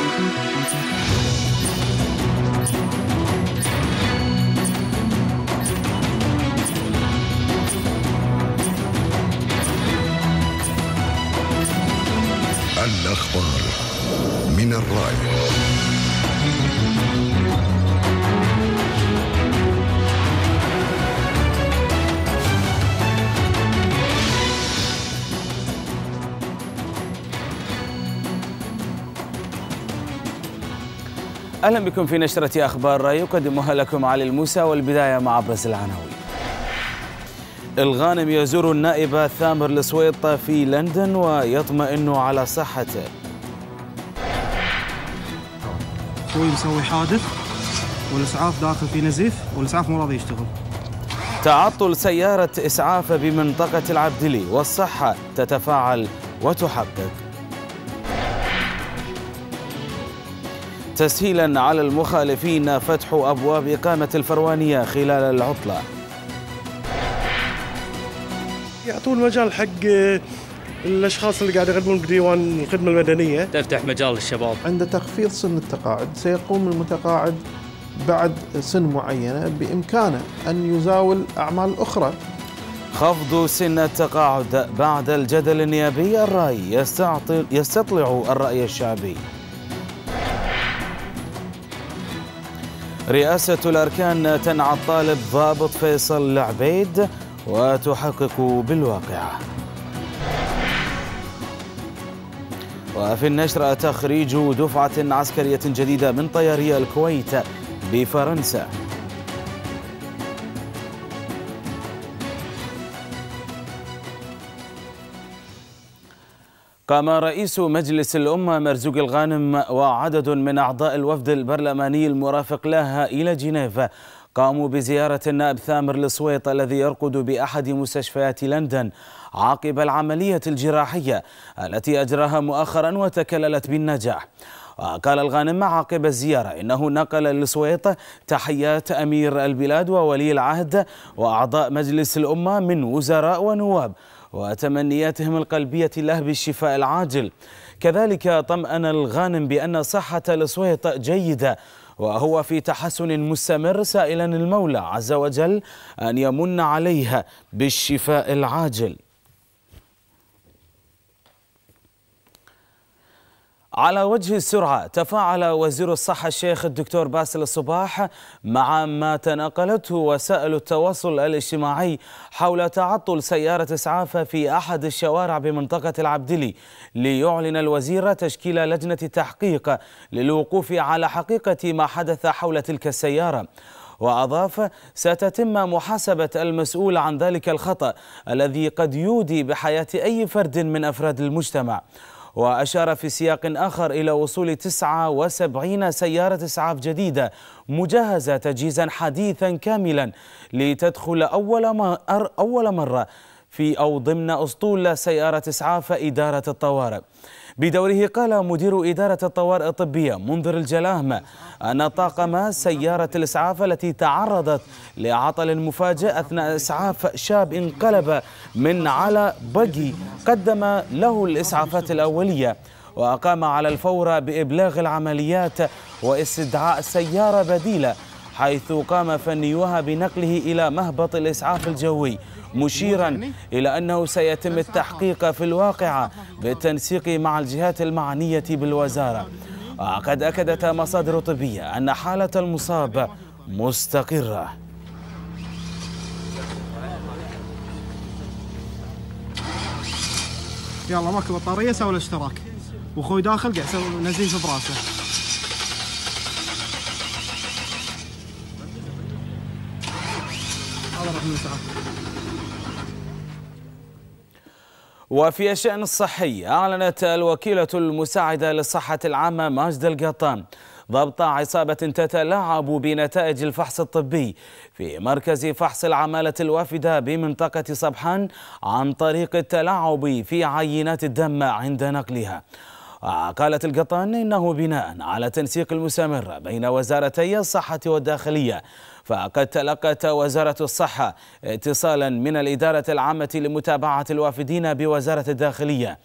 我不会再。أهلا بكم في نشرة أخبار رأي يقدمها لكم علي الموسى والبداية مع أبرز العناوين الغانم يزور النائب ثامر لسويطة في لندن ويطمئن على صحته اخوي مسوي حادث والاسعاف داخل في نزيف والاسعاف مو راضي يشتغل تعطل سيارة إسعاف بمنطقة العبدلي والصحة تتفاعل وتحقق تسهيلا على المخالفين فتح أبواب إقامة الفروانية خلال العطلة يعطون مجال حق الاشخاص اللي قاعد يقدمون بديوان الخدمه المدنيه تفتح مجال للشباب عند تخفيض سن التقاعد سيقوم المتقاعد بعد سن معينه بامكانه ان يزاول اعمال اخرى خفض سن التقاعد بعد الجدل النيابي الرأي يستطلع الرأي الشعبي رئاسة الأركان تنعى الطالب ضابط فيصل العبيد وتحقق بالواقعة وفي النشرة تخريج دفعة عسكرية جديدة من طياري الكويت بفرنسا قام رئيس مجلس الأمة مرزوق الغانم وعدد من أعضاء الوفد البرلماني المرافق لها إلى جنيف قاموا بزيارة النائب ثامر لصويط الذي يرقد بأحد مستشفيات لندن عقب العملية الجراحية التي أجراها مؤخرا وتكللت بالنجاح وقال الغانم عقب الزيارة إنه نقل للسويط تحيات أمير البلاد وولي العهد وأعضاء مجلس الأمة من وزراء ونواب وتمنياتهم القلبية له بالشفاء العاجل كذلك طمأن الغانم بأن صحة لسويط جيدة وهو في تحسن مستمر سائلا المولى عز وجل أن يمن عليها بالشفاء العاجل على وجه السرعة تفاعل وزير الصحة الشيخ الدكتور باسل الصباح مع ما تناقلته وسائل التواصل الاجتماعي حول تعطل سيارة إسعاف في أحد الشوارع بمنطقة العبدلي ليعلن الوزير تشكيل لجنة تحقيق للوقوف على حقيقة ما حدث حول تلك السيارة وأضاف ستتم محاسبة المسؤول عن ذلك الخطأ الذي قد يودي بحياة أي فرد من أفراد المجتمع وأشار في سياق آخر إلى وصول 79 سيارة إسعاف جديدة مجهزة تجهيزا حديثا كاملا لتدخل أول, أول مرة في أو ضمن أسطول سيارة إسعاف إدارة الطوارئ بدوره قال مدير إدارة الطوارئ الطبية منذر الجلاهمة أن طاقم سيارة الإسعاف التي تعرضت لعطل مفاجئ أثناء إسعاف شاب انقلب من على بقي قدم له الإسعافات الأولية وأقام على الفور بإبلاغ العمليات واستدعاء سيارة بديلة حيث قام فنيوها بنقله إلى مهبط الإسعاف الجوي مشيرا إلى أنه سيتم التحقيق في الواقعة بالتنسيق مع الجهات المعنية بالوزارة وقد أكدت مصادر طبية أن حالة المصاب مستقرة يلا ماكو بطاريه سوى الاشتراك واخوي داخل قاعد يسوي نزيف براسه وفي الشأن الصحي أعلنت الوكيلة المساعدة للصحة العامة ماجد القطان ضبط عصابة تتلاعب بنتائج الفحص الطبي في مركز فحص العمالة الوافدة بمنطقة صبحان عن طريق التلاعب في عينات الدم عند نقلها وقالت القطان إنه بناء على تنسيق المستمر بين وزارتي الصحة والداخلية فقد تلقت وزارة الصحة اتصالا من الإدارة العامة لمتابعة الوافدين بوزارة الداخلية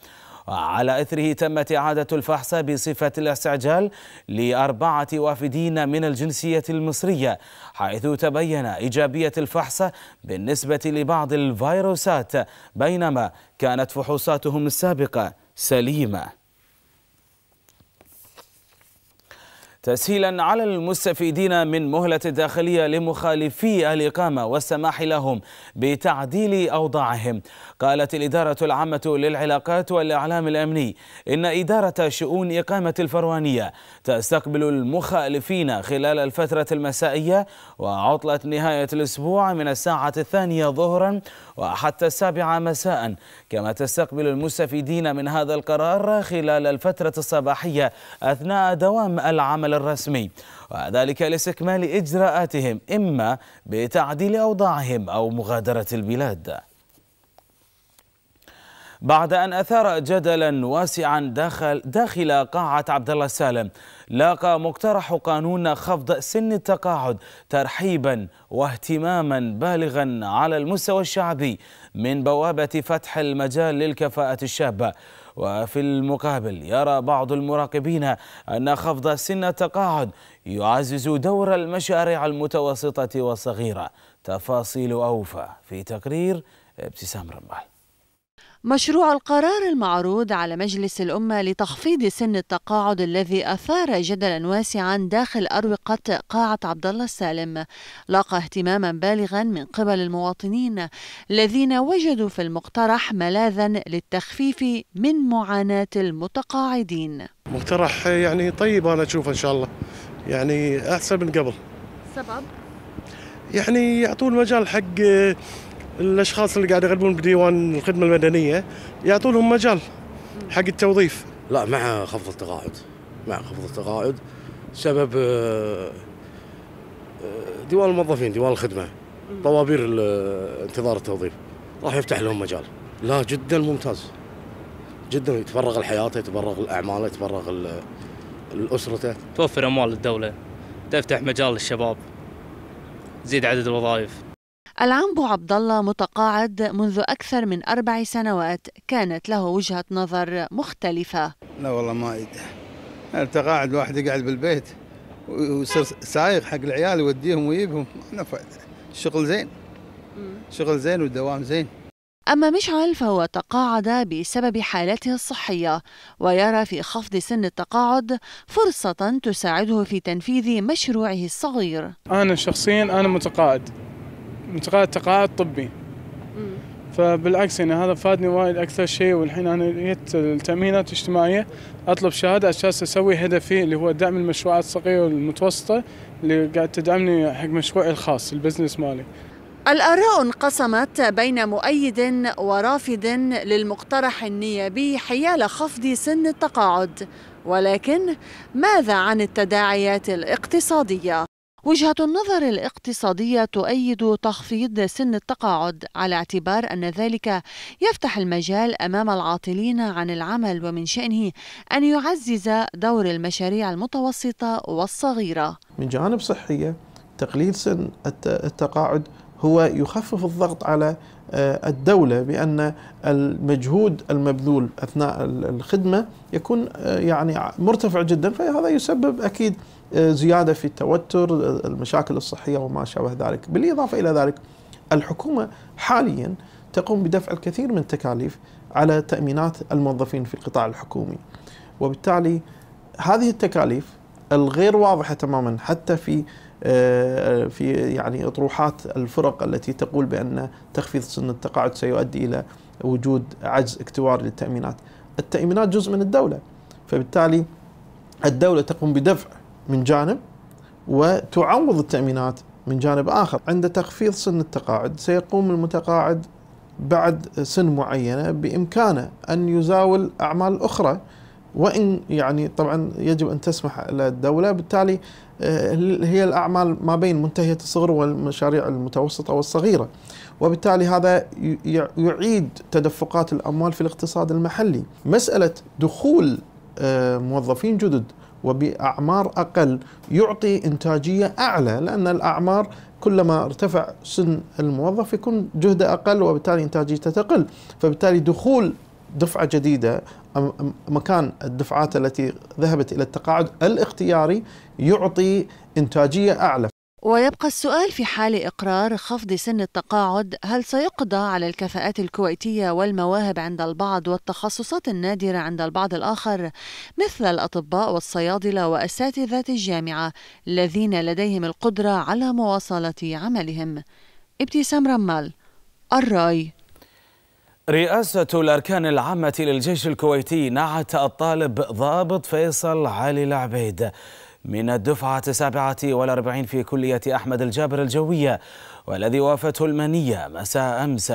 وعلى إثره تمت إعادة الفحص بصفة الاستعجال لأربعة وافدين من الجنسية المصرية حيث تبين إيجابية الفحص بالنسبة لبعض الفيروسات بينما كانت فحوصاتهم السابقة سليمة تسهيلا على المستفيدين من مهلة الداخلية لمخالفي الإقامة والسماح لهم بتعديل أوضاعهم قالت الإدارة العامة للعلاقات والإعلام الأمني إن إدارة شؤون إقامة الفروانية تستقبل المخالفين خلال الفترة المسائية وعطلة نهاية الأسبوع من الساعة الثانية ظهرا وحتى السابعة مساء كما تستقبل المستفيدين من هذا القرار خلال الفترة الصباحية أثناء دوام العمل الرسمي وذلك لاستكمال إجراءاتهم إما بتعديل أوضاعهم أو مغادرة البلاد بعد أن أثار جدلا واسعا داخل, داخل قاعة عبد الله السالم لاقى مقترح قانون خفض سن التقاعد ترحيبا واهتماما بالغا على المستوى الشعبي من بوابة فتح المجال للكفاءة الشابة وفي المقابل يرى بعض المراقبين أن خفض سن التقاعد يعزز دور المشاريع المتوسطة والصغيرة تفاصيل أوفى في تقرير ابتسام رمال مشروع القرار المعروض على مجلس الأمة لتخفيض سن التقاعد الذي أثار جدلا واسعا داخل أروقة قاعة عبد الله السالم لاقى اهتماما بالغا من قبل المواطنين الذين وجدوا في المقترح ملاذا للتخفيف من معاناة المتقاعدين مقترح يعني طيب أنا أشوفه إن شاء الله يعني أحسن من قبل سبب؟ يعني يعطون مجال حق الاشخاص اللي قاعد يغلبون بديوان الخدمه المدنيه يعطوا لهم مجال حق التوظيف لا مع خفض التقاعد مع خفض التقاعد سبب آه، آه، ديوان الموظفين ديوان الخدمه طوابير انتظار التوظيف راح يفتح لهم مجال لا جدا ممتاز جدا يتفرغ لحياته يتفرغ لاعماله يتفرغ لاسرته توفر اموال الدوله تفتح مجال للشباب تزيد عدد الوظائف العنبو عبد الله متقاعد منذ أكثر من أربع سنوات كانت له وجهة نظر مختلفة لا والله ما أيده التقاعد واحد يقعد بالبيت ويصير سايق حق العيال يوديهم ويجيبهم ما فائدة الشغل زين شغل زين والدوام زين أما مشعل فهو تقاعد بسبب حالته الصحية ويرى في خفض سن التقاعد فرصة تساعده في تنفيذ مشروعه الصغير أنا شخصيا أنا متقاعد انتقال تقاعد طبي فبالعكس يعني هذا فادني وايد اكثر شيء والحين انا جيت التامينات الاجتماعيه اطلب شهاده اساس اسوي هدفي اللي هو دعم المشروعات الصغيره والمتوسطه اللي قاعد تدعمني حق مشروعي الخاص البزنس مالي. الآراء انقسمت بين مؤيد ورافض للمقترح النيابي حيال خفض سن التقاعد ولكن ماذا عن التداعيات الاقتصادية؟ وجهة النظر الاقتصادية تؤيد تخفيض سن التقاعد على اعتبار أن ذلك يفتح المجال أمام العاطلين عن العمل ومن شأنه أن يعزز دور المشاريع المتوسطة والصغيرة. من جانب صحية تقليل سن التقاعد هو يخفف الضغط على آه، الدولة بأن المجهود المبذول أثناء الخدمة يكون آه، يعني مرتفع جدا فهذا يسبب أكيد آه، زيادة في التوتر المشاكل الصحية وما شابه ذلك بالإضافة إلى ذلك الحكومة حاليا تقوم بدفع الكثير من التكاليف على تأمينات الموظفين في القطاع الحكومي وبالتالي هذه التكاليف الغير واضحة تماما حتى في آه، في يعني اطروحات الفرق التي تقول بان تخفيض سن التقاعد سيؤدي الى وجود عجز اكتوار للتامينات. التامينات جزء من الدوله فبالتالي الدوله تقوم بدفع من جانب وتعوض التامينات من جانب اخر. عند تخفيض سن التقاعد سيقوم المتقاعد بعد سن معينه بامكانه ان يزاول اعمال اخرى وإن يعني طبعا يجب أن تسمح الدولة بالتالي آه، هي الأعمال ما بين منتهية الصغر والمشاريع المتوسطة والصغيرة وبالتالي هذا يعيد تدفقات الأموال في الاقتصاد المحلي مسألة دخول آه، موظفين جدد وبأعمار أقل يعطي إنتاجية أعلى لأن الأعمار كلما ارتفع سن الموظف يكون جهده أقل وبالتالي إنتاجيته تقل فبالتالي دخول دفعة جديدة مكان الدفعات التي ذهبت الى التقاعد الاختياري يعطي انتاجيه اعلى ويبقى السؤال في حال إقرار خفض سن التقاعد هل سيقضى على الكفاءات الكويتية والمواهب عند البعض والتخصصات النادرة عند البعض الآخر مثل الأطباء والصيادلة وأساتذة الجامعة الذين لديهم القدرة على مواصلة عملهم ابتسام رمال الرأي رئاسة الأركان العامة للجيش الكويتي نعت الطالب ضابط فيصل علي العبيد من الدفعة السابعة والأربعين في كلية أحمد الجابر الجوية والذي وافته المنية مساء أمس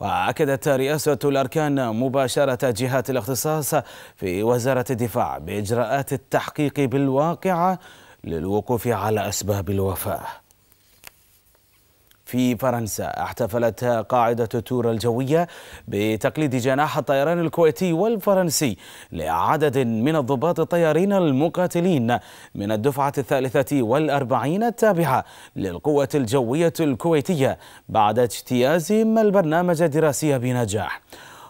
وأكدت رئاسة الأركان مباشرة جهات الاختصاص في وزارة الدفاع بإجراءات التحقيق بالواقعة للوقوف على أسباب الوفاة في فرنسا احتفلت قاعدة تور الجوية بتقليد جناح الطيران الكويتي والفرنسي لعدد من الضباط الطيارين المقاتلين من الدفعة الثالثة والأربعين التابعة للقوة الجوية الكويتية بعد اجتيازهم البرنامج الدراسي بنجاح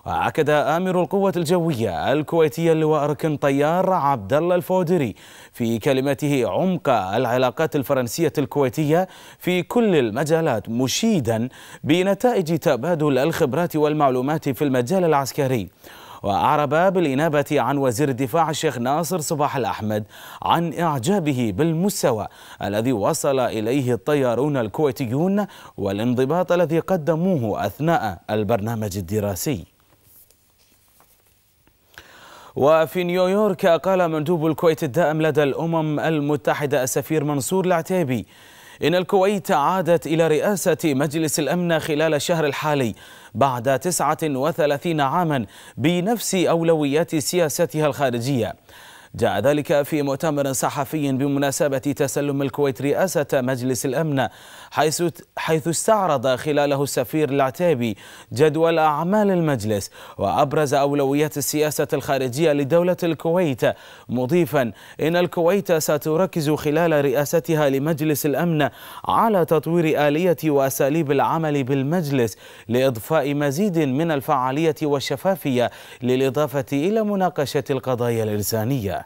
وأكد آمر القوة الجوية الكويتية اللواء ركن طيار عبد الله الفودري في كلمته عمق العلاقات الفرنسية الكويتية في كل المجالات مشيدا بنتائج تبادل الخبرات والمعلومات في المجال العسكري وأعرب بالإنابة عن وزير الدفاع الشيخ ناصر صباح الأحمد عن إعجابه بالمستوى الذي وصل إليه الطيارون الكويتيون والانضباط الذي قدموه أثناء البرنامج الدراسي وفي نيويورك قال مندوب الكويت الدائم لدى الأمم المتحدة السفير منصور العتيبي إن الكويت عادت إلى رئاسة مجلس الأمن خلال الشهر الحالي بعد 39 عاما بنفس أولويات سياستها الخارجية جاء ذلك في مؤتمر صحفي بمناسبة تسلم الكويت رئاسة مجلس الأمن حيث حيث استعرض خلاله السفير العتيبي جدول أعمال المجلس وأبرز أولويات السياسة الخارجية لدولة الكويت مضيفا إن الكويت ستركز خلال رئاستها لمجلس الأمن على تطوير آلية وأساليب العمل بالمجلس لإضفاء مزيد من الفعالية والشفافية للإضافة إلى مناقشة القضايا الإنسانية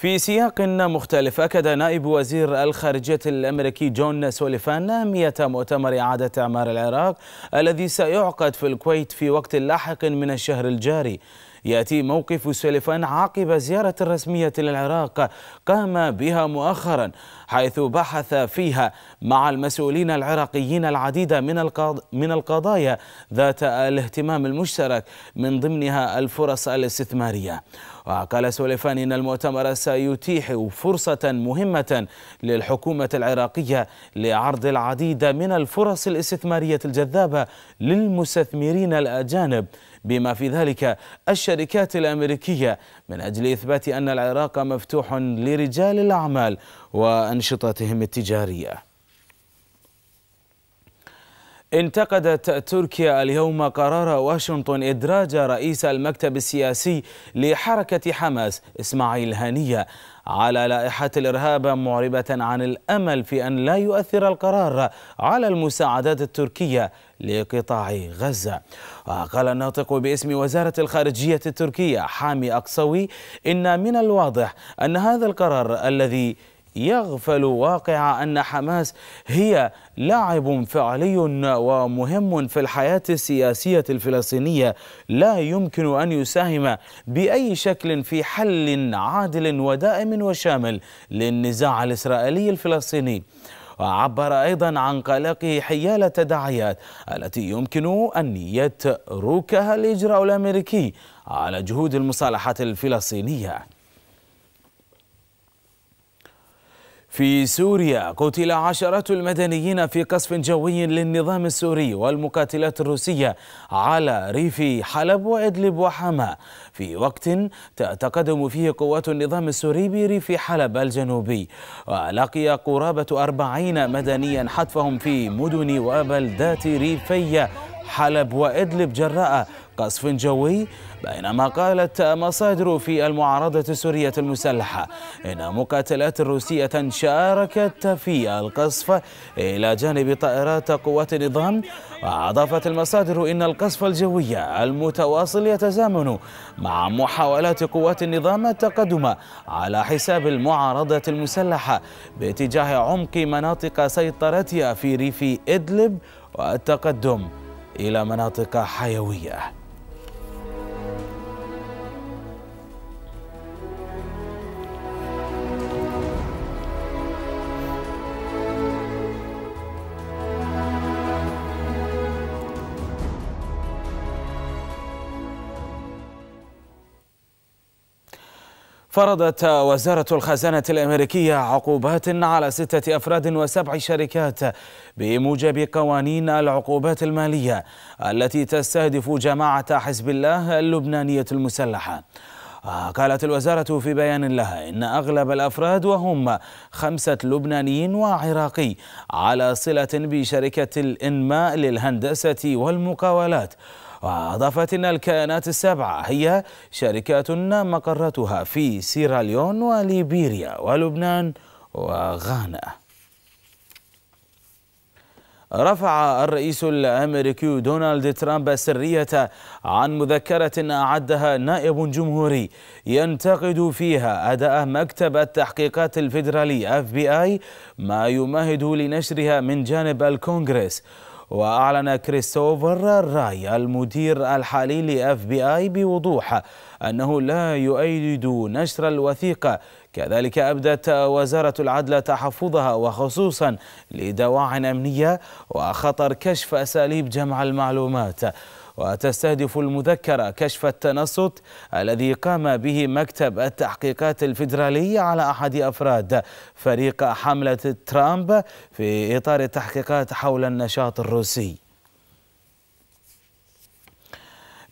في سياق مختلف أكد نائب وزير الخارجية الأمريكي جون سوليفان أهمية مؤتمر إعادة إعمار العراق الذي سيعقد في الكويت في وقت لاحق من الشهر الجاري يأتي موقف سليفان عقب زيارة رسمية للعراق قام بها مؤخرا حيث بحث فيها مع المسؤولين العراقيين العديد من, من القضايا ذات الاهتمام المشترك من ضمنها الفرص الاستثمارية وقال سوليفان إن المؤتمر سيتيح فرصة مهمة للحكومة العراقية لعرض العديد من الفرص الاستثمارية الجذابة للمستثمرين الأجانب بما في ذلك الشركات الأمريكية من أجل إثبات أن العراق مفتوح لرجال الأعمال وأنشطتهم التجارية انتقدت تركيا اليوم قرار واشنطن إدراج رئيس المكتب السياسي لحركة حماس إسماعيل هانية على لائحة الإرهاب معربة عن الأمل في أن لا يؤثر القرار على المساعدات التركية لقطاع غزة وقال الناطق باسم وزارة الخارجية التركية حامي أقصوي إن من الواضح أن هذا القرار الذي يغفل واقع أن حماس هي لاعب فعلي ومهم في الحياة السياسية الفلسطينية لا يمكن أن يساهم بأي شكل في حل عادل ودائم وشامل للنزاع الإسرائيلي الفلسطيني وعبر أيضا عن قلقه حيال التداعيات التي يمكن أن يتركها الإجراء الأمريكي على جهود المصالحة الفلسطينية في سوريا قتل عشرات المدنيين في قصف جوي للنظام السوري والمقاتلات الروسية على ريف حلب وإدلب وحماة في وقت تتقدم فيه قوات النظام السوري بريف حلب الجنوبي ولقي قرابة أربعين مدنيا حتفهم في مدن وبلدات ريفية حلب وإدلب جراء قصف جوي بينما قالت مصادر في المعارضة السورية المسلحة إن مقاتلات روسية شاركت في القصف إلى جانب طائرات قوات النظام وأضافت المصادر إن القصف الجوي المتواصل يتزامن مع محاولات قوات النظام التقدم على حساب المعارضة المسلحة باتجاه عمق مناطق سيطرتها في ريف إدلب والتقدم إلى مناطق حيوية فرضت وزارة الخزانة الأمريكية عقوبات على ستة أفراد وسبع شركات بموجب قوانين العقوبات المالية التي تستهدف جماعة حزب الله اللبنانية المسلحة قالت الوزارة في بيان لها إن أغلب الأفراد وهم خمسة لبنانيين وعراقي على صلة بشركة الإنماء للهندسة والمقاولات وأضافت أن الكيانات السبعة هي شركات مقرتها في سيراليون وليبيريا ولبنان وغانا رفع الرئيس الامريكي دونالد ترامب السريه عن مذكره اعدها نائب جمهوري ينتقد فيها اداء مكتب التحقيقات الفيدرالي اف بي اي ما يمهد لنشرها من جانب الكونغرس وأعلن كريستوفر راي المدير الحالي لإف بي آي بوضوح أنه لا يؤيد نشر الوثيقة كذلك أبدت وزارة العدل تحفظها وخصوصا لدواع أمنية وخطر كشف أساليب جمع المعلومات وتستهدف المذكرة كشف التنصت الذي قام به مكتب التحقيقات الفيدرالي على أحد أفراد فريق حملة ترامب في إطار التحقيقات حول النشاط الروسي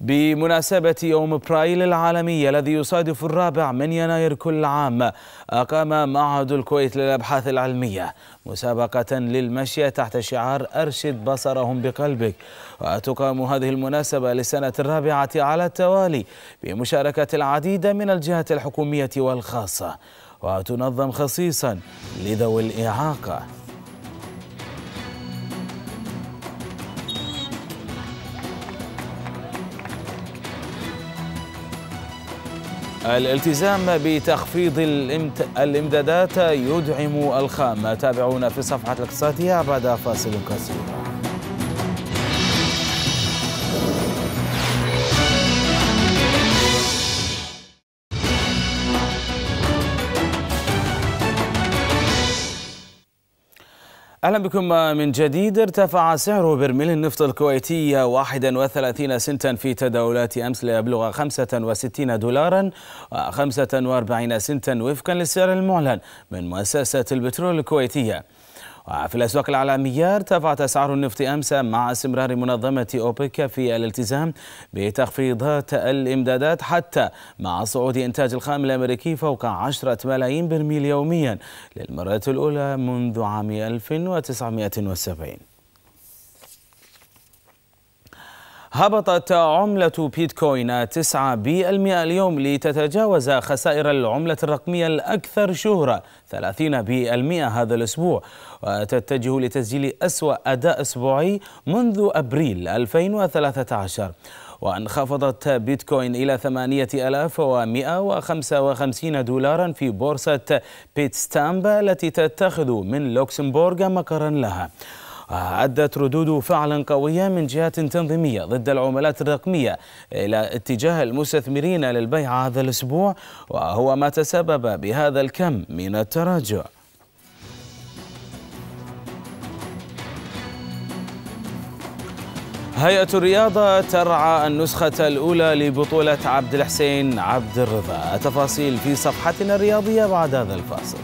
بمناسبة يوم برايل العالمي الذي يصادف الرابع من يناير كل عام أقام معهد الكويت للأبحاث العلمية مسابقة للمشي تحت شعار أرشد بصرهم بقلبك وتقام هذه المناسبة للسنة الرابعة على التوالي بمشاركة العديد من الجهات الحكومية والخاصة وتنظم خصيصا لذوي الإعاقة الالتزام بتخفيض الامدادات يدعم الخام تابعونا في صفحة الاقتصادية بعد فاصل قصير أهلا بكم من جديد ارتفع سعر برميل النفط الكويتي 31 سنتا في تداولات أمس ليبلغ 65 دولارا و45 سنتا وفقا للسعر المعلن من مؤسسة البترول الكويتية وفي الأسواق العالمية ارتفعت أسعار النفط أمس مع استمرار منظمة أوبك في الالتزام بتخفيضات الإمدادات حتى مع صعود إنتاج الخام الأمريكي فوق 10 ملايين برميل يوميا للمرة الأولى منذ عام 1970 هبطت عملة بيتكوين 9% اليوم لتتجاوز خسائر العملة الرقمية الأكثر شهرة 30% هذا الأسبوع وتتجه لتسجيل أسوأ أداء أسبوعي منذ أبريل 2013 وانخفضت بيتكوين إلى 8155 دولارا في بورصة بيتستامبا التي تتخذ من لوكسمبورغ مقرا لها أدت ردود فعل قوية من جهات تنظيمية ضد العملات الرقمية إلى اتجاه المستثمرين للبيع هذا الأسبوع وهو ما تسبب بهذا الكم من التراجع هيئة الرياضة ترعى النسخة الأولى لبطولة عبد الحسين عبد الرضا التفاصيل في صفحتنا الرياضية بعد هذا الفاصل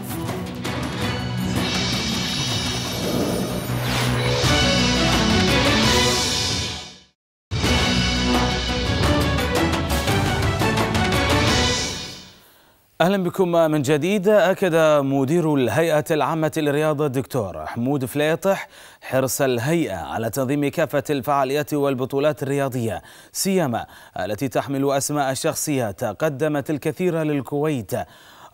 أهلا بكم من جديد أكد مدير الهيئة العامة للرياضة الدكتور حمود فليطح حرص الهيئة على تنظيم كافة الفعاليات والبطولات الرياضية سيما التي تحمل أسماء شخصيات قدمت الكثير للكويت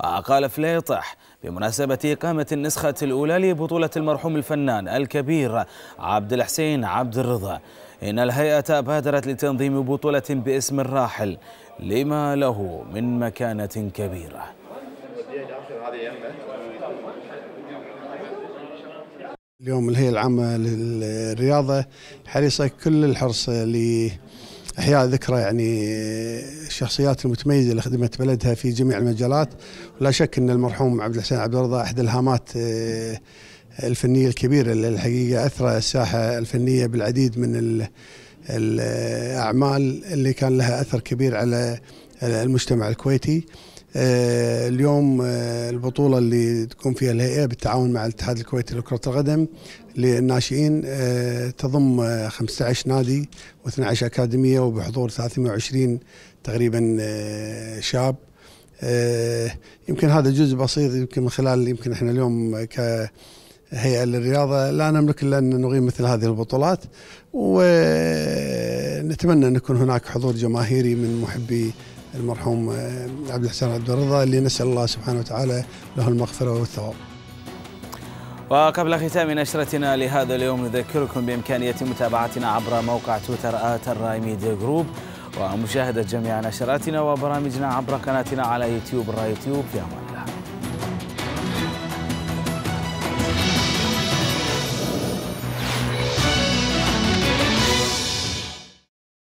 وقال فليطح بمناسبة إقامة النسخة الأولى لبطولة المرحوم الفنان الكبير عبد الحسين عبد الرضا إن الهيئة بادرت لتنظيم بطولة باسم الراحل لما له من مكانة كبيرة اليوم الهيئة العامة للرياضة حريصة كل الحرص لإحياء ذكرى يعني الشخصيات المتميزة اللي خدمت بلدها في جميع المجالات ولا شك أن المرحوم عبد الحسين عبد الرضا أحد الهامات آه، الفنية الكبيرة اللي الحقيقة أثرى الساحة الفنية بالعديد من الأعمال اللي كان لها أثر كبير على المجتمع الكويتي آه، اليوم آه، البطولة اللي تقوم فيها الهيئة بالتعاون مع الاتحاد الكويتي لكرة القدم للناشئين آه، تضم 15 نادي و12 أكاديمية وبحضور 320 تقريبا شاب يمكن هذا جزء بسيط يمكن من خلال يمكن احنا اليوم ك هيئة للرياضة لا نملك إلا أن نقيم مثل هذه البطولات ونتمنى أن يكون هناك حضور جماهيري من محبي المرحوم آه، عبد الحسين عبد الرضا اللي نسأل الله سبحانه وتعالى له المغفرة والثواب وقبل ختام نشرتنا لهذا اليوم نذكركم بإمكانية متابعتنا عبر موقع تويتر آت الراي ميديا جروب ومشاهدة جميع نشراتنا وبرامجنا عبر قناتنا على يوتيوب الراي يوتيوب في أمان